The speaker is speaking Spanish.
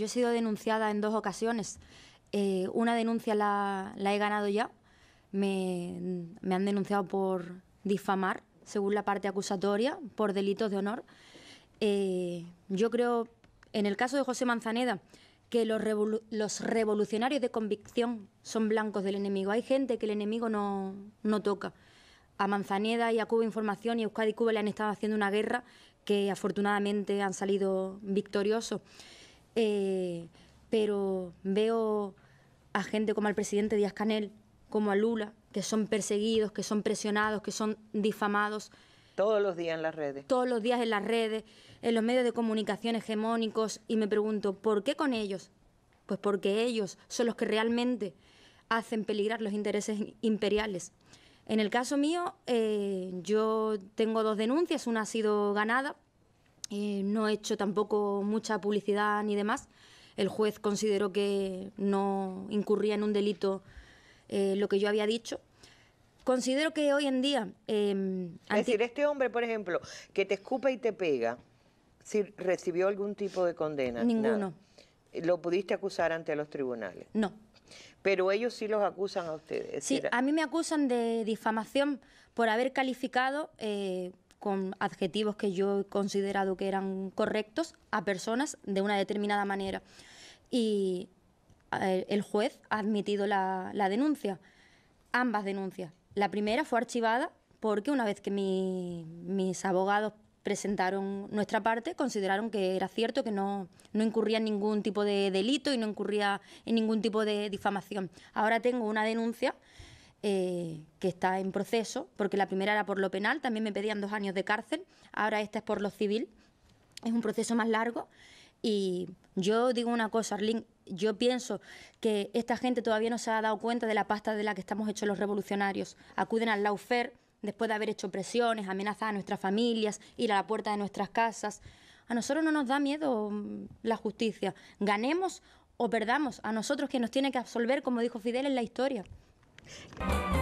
Yo he sido denunciada en dos ocasiones. Eh, una denuncia la, he ganado ya. Me, han denunciado por difamar, según la parte acusatoria, por delitos de honor. Eh, yo creo, en el caso de José Manzaneda, que los, revolucionarios de convicción son blancos del enemigo. Hay gente que el enemigo no, no toca. A Manzaneda y a Cuba Información y a Euskadi Cuba le han estado haciendo una guerra que afortunadamente han salido victoriosos. Eh, pero veo a gente como al presidente Díaz Canel, como a Lula, que son perseguidos, que son presionados, que son difamados. Todos los días en las redes. Todos los días en las redes, en los medios de comunicación hegemónicos, y me pregunto, ¿por qué con ellos? Pues porque ellos son los que realmente hacen peligrar los intereses imperiales. En el caso mío, eh, yo tengo dos denuncias, una ha sido ganada eh, no he hecho tampoco mucha publicidad ni demás. El juez consideró que no incurría en un delito eh, lo que yo había dicho. Considero que hoy en día... Em, es decir, este hombre, por ejemplo, que te escupa y te pega, si recibió algún tipo de condena. Ninguno. ¿Lo pudiste acusar ante los tribunales? No. Pero ellos sí los acusan a ustedes. Sí, a mí me acusan de difamación por haber calificado eh, con adjetivos que yo he considerado que eran correctos a personas de una determinada manera. Y el juez ha admitido la, la denuncia, ambas denuncias. La primera fue archivada porque una vez que mis abogados presentaron nuestra parte, consideraron que era cierto, que no, no, incurría en ningún tipo de delito y no incurría en ningún tipo de difamación. Ahora tengo una denuncia eh, que está en proceso, porque la primera era por lo penal, también me pedían dos años de cárcel, ahora esta es por lo civil, es un proceso más largo. Y yo digo una cosa, Arlín, yo pienso que esta gente todavía no se ha dado cuenta de la pasta de la que estamos hechos los revolucionarios. Acuden al laufer después de haber hecho presiones, amenazas a nuestras familias, ir a la puerta de nuestras casas. A nosotros no nos da miedo mm, la justicia. Ganemos o perdamos, a nosotros que nos tiene que absolver, como dijo Fidel en la historia. Yeah.